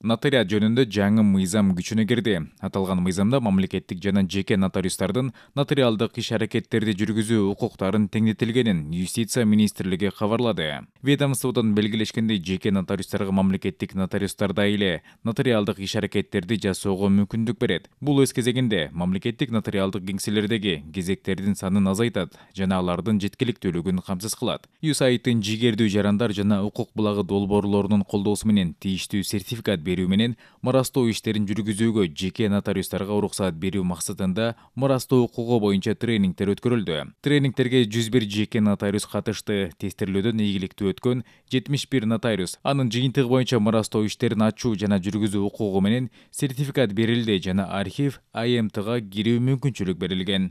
нотариат жөнүндө жаңы мыйзам күчүнө кирди аталган мыйзамда мамлекеттик жана жеке нотариустардын нотариалдык иш аракеттерди жүргүзүү укуктарын теңдетилгенин юстиция министрлиги кабарлады ведомстводон белгилешкендей жеке нотариустарга мамлекеттик нотариустардай эле нотариалдык иш аракеттерди жасоого мүмкүндүк берет бул өз кезегинде мамлекеттик нотариалдык кеңселердеги кезектердин санын азайтат жана алардын жеткиликтүүлүгүн камсыз кылат юсаиттин жигердүү жарандар жана укук булагы долбоорлорунун колдоосу менен тийиштүү сертификат берүү менен мырастоо иштерин жүргүзүүгө жеке нотариустарга уруксат берүү максатында мырастоо укугу боюнча тренингтер өткөрүлдү Тренингтерге жүз бир жеке нотариус катышты тестирлөөдөн ийгиликтүү өткөн жетимиш бир нотариус анын жыйынтыгы боюнча мырастоо иштерин ачуу жана жүргүзүү укугу менен сертификат берилди жана архив амтга кирүү мүмкүнчүлүк берилген